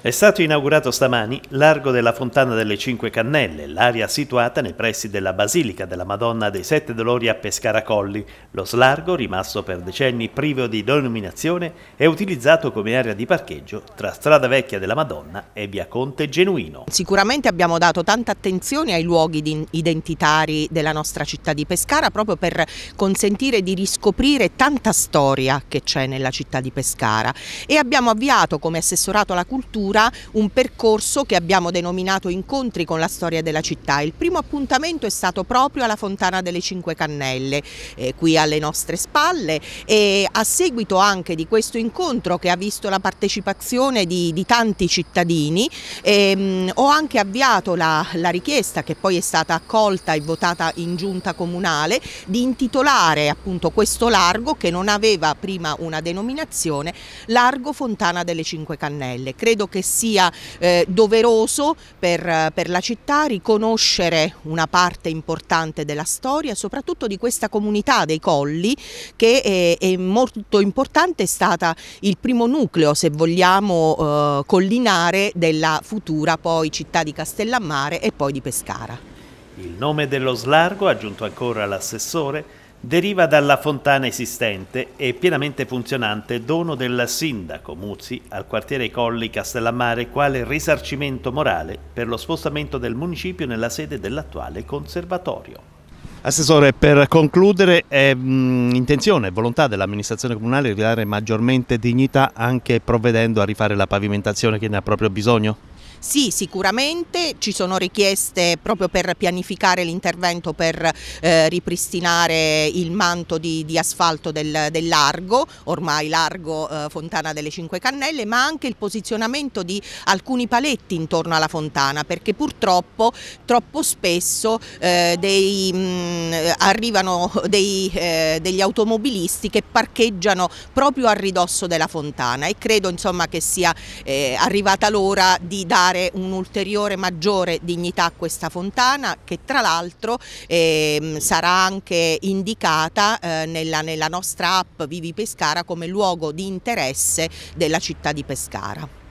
È stato inaugurato stamani l'argo della Fontana delle Cinque Cannelle, l'area situata nei pressi della Basilica della Madonna dei Sette Dolori a Pescaracolli. Lo slargo, rimasto per decenni privo di denominazione, è utilizzato come area di parcheggio tra Strada Vecchia della Madonna e via Conte Genuino. Sicuramente abbiamo dato tanta attenzione ai luoghi identitari della nostra città di Pescara proprio per consentire di riscoprire tanta storia che c'è nella città di Pescara e abbiamo avviato come assessorato alla cultura cultura un percorso che abbiamo denominato incontri con la storia della città. Il primo appuntamento è stato proprio alla Fontana delle Cinque Cannelle, eh, qui alle nostre spalle e a seguito anche di questo incontro che ha visto la partecipazione di, di tanti cittadini ehm, ho anche avviato la, la richiesta che poi è stata accolta e votata in giunta comunale di intitolare appunto questo largo che non aveva prima una denominazione, largo Fontana delle Cinque Cannelle. Credo che che sia eh, doveroso per, per, la città riconoscere una parte importante della storia, soprattutto di questa comunità dei Colli che è, eh, è molto importante, è stata il primo nucleo se vogliamo eh, collinare della futura poi città di Castellammare e poi di Pescara. Il nome dello slargo, aggiunto ancora l'assessore, deriva dalla fontana esistente e pienamente funzionante dono del sindaco Muzzi al quartiere Colli Castellammare quale risarcimento morale per lo spostamento del municipio nella sede dell'attuale conservatorio. Assessore, per concludere, è mh, intenzione e volontà dell'amministrazione comunale di dare maggiormente dignità anche provvedendo a rifare la pavimentazione che ne ha proprio bisogno? Sì, sicuramente ci sono richieste proprio per pianificare l'intervento per eh, ripristinare il manto di, di asfalto del, del, largo, ormai largo eh, Fontana delle Cinque Cannelle, ma anche il posizionamento di alcuni paletti intorno alla fontana, perché purtroppo troppo spesso eh, dei, mh, mm, arrivano dei, eh, degli automobilisti che parcheggiano proprio a ridosso della fontana e credo insomma, che sia eh, arrivata l'ora di dare dare un'ulteriore maggiore dignità a questa fontana che tra l'altro eh, sarà anche indicata eh, nella, nella nostra app Vivi Pescara come luogo di interesse della città di Pescara.